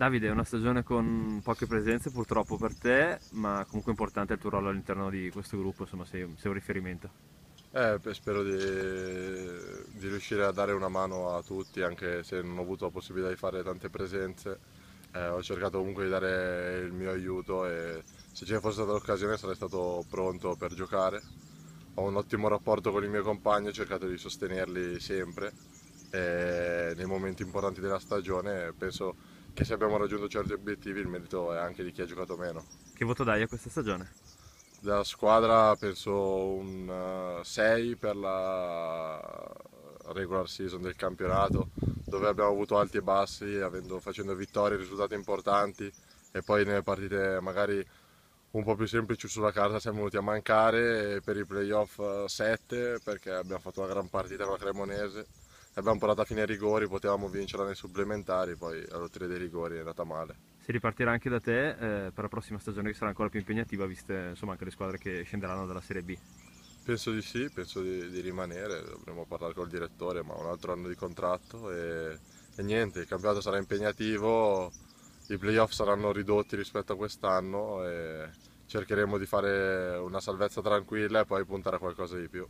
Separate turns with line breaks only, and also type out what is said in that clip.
Davide, è una stagione con poche presenze purtroppo per te, ma comunque importante il tuo ruolo all'interno di questo gruppo, insomma sei, sei un riferimento.
Eh, spero di, di, riuscire a dare una mano a tutti, anche se non ho avuto la possibilità di fare tante presenze, eh, ho cercato comunque di dare il mio aiuto e se ci fosse stata l'occasione sarei stato pronto per giocare. Ho un ottimo rapporto con i miei compagni, ho cercato di sostenerli sempre e eh, nei momenti importanti della stagione penso anche se abbiamo raggiunto certi obiettivi il merito è anche di chi ha giocato meno. Che voto dai a questa stagione? Da squadra penso un 6 eh, per la regular season del campionato dove abbiamo avuto alti e bassi avendo, facendo vittorie, e risultati importanti e poi nelle partite magari un po' più semplici sulla carta siamo venuti a mancare per i playoff 7 eh, perché abbiamo fatto una gran partita con la Cremonese abbiamo parlato a fine rigori, potevamo vincerla nei supplementari, poi alla lotteria dei rigori è andata male.
Si ripartirà anche da te eh, per la prossima stagione che sarà ancora più impegnativa, viste insomma, anche le squadre che scenderanno dalla Serie B?
Penso di sì, penso di, di rimanere, dovremo parlare col direttore, ma un altro anno di contratto e, e niente, il campionato sarà impegnativo, i playoff saranno ridotti rispetto a quest'anno e cercheremo di fare una salvezza tranquilla e poi puntare a qualcosa di più.